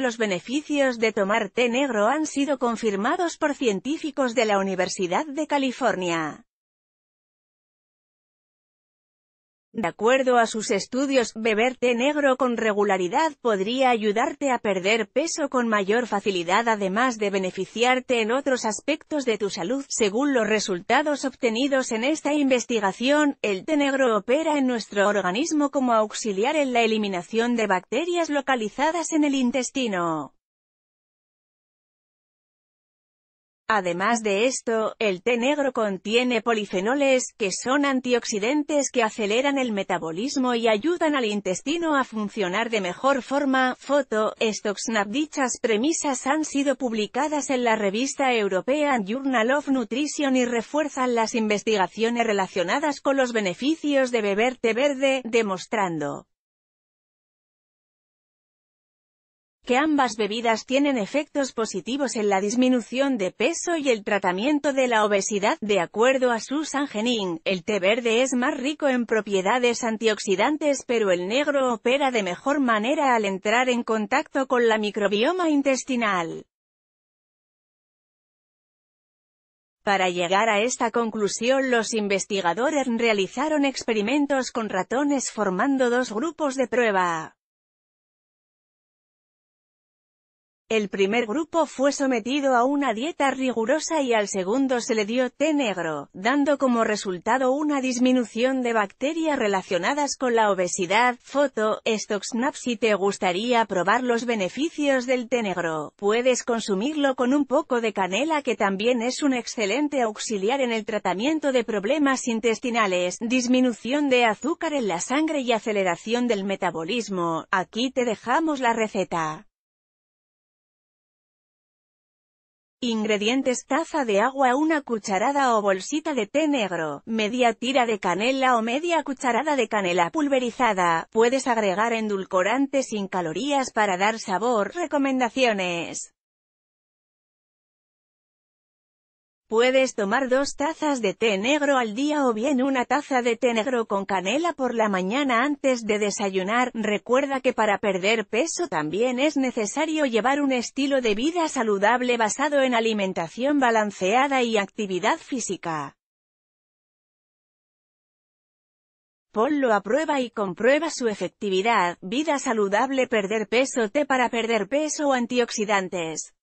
Los beneficios de tomar té negro han sido confirmados por científicos de la Universidad de California. De acuerdo a sus estudios, beber té negro con regularidad podría ayudarte a perder peso con mayor facilidad además de beneficiarte en otros aspectos de tu salud. Según los resultados obtenidos en esta investigación, el té negro opera en nuestro organismo como auxiliar en la eliminación de bacterias localizadas en el intestino. Además de esto, el té negro contiene polifenoles, que son antioxidantes que aceleran el metabolismo y ayudan al intestino a funcionar de mejor forma. Foto, Stocksnap Dichas premisas han sido publicadas en la revista European Journal of Nutrition y refuerzan las investigaciones relacionadas con los beneficios de beber té verde, demostrando que ambas bebidas tienen efectos positivos en la disminución de peso y el tratamiento de la obesidad. De acuerdo a Susan Genin, el té verde es más rico en propiedades antioxidantes pero el negro opera de mejor manera al entrar en contacto con la microbioma intestinal. Para llegar a esta conclusión los investigadores realizaron experimentos con ratones formando dos grupos de prueba. El primer grupo fue sometido a una dieta rigurosa y al segundo se le dio té negro, dando como resultado una disminución de bacterias relacionadas con la obesidad. Foto, Snap. Si te gustaría probar los beneficios del té negro, puedes consumirlo con un poco de canela que también es un excelente auxiliar en el tratamiento de problemas intestinales, disminución de azúcar en la sangre y aceleración del metabolismo. Aquí te dejamos la receta. Ingredientes taza de agua una cucharada o bolsita de té negro, media tira de canela o media cucharada de canela pulverizada, puedes agregar endulcorante sin calorías para dar sabor, recomendaciones. Puedes tomar dos tazas de té negro al día o bien una taza de té negro con canela por la mañana antes de desayunar. Recuerda que para perder peso también es necesario llevar un estilo de vida saludable basado en alimentación balanceada y actividad física. Ponlo a prueba y comprueba su efectividad. Vida saludable perder peso té para perder peso o antioxidantes.